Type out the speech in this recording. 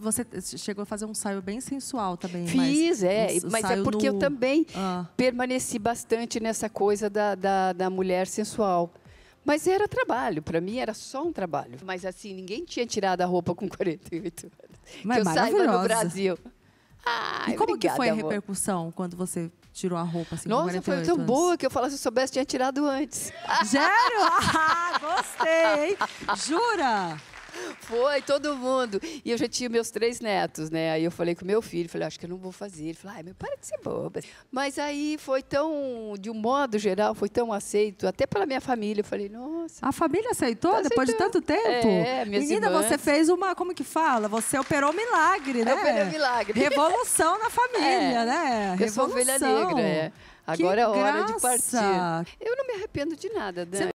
Você chegou a fazer um saio bem sensual também. Fiz, é, mas, é. mas é porque no... eu também ah. permaneci bastante nessa coisa da, da, da mulher sensual. Mas era trabalho, para mim era só um trabalho. Mas assim, ninguém tinha tirado a roupa com 48 anos. Mas que eu saiba no Brasil. Ah, e como obrigada, que foi a amor. repercussão quando você tirou a roupa assim? Nossa, foi tão anos. boa que eu falasse se eu soubesse tinha tirado antes. Sério? Ah, gostei, hein? Jura? Foi, todo mundo. E eu já tinha meus três netos, né? Aí eu falei com meu filho, falei, acho que eu não vou fazer. Ele falou, ai, meu, para de ser boba. Mas aí foi tão, de um modo geral, foi tão aceito, até pela minha família. Eu falei, nossa. A família aceitou tá depois aceitando. de tanto é, tempo? É, minhas Menina, irmãs. você fez uma, como que fala? Você operou milagre, né? Eu um milagre. Revolução na família, é. né? Revolução. Eu sou ovelha negra, é. Agora é que é hora graça. de partir. Eu não me arrependo de nada, Dani.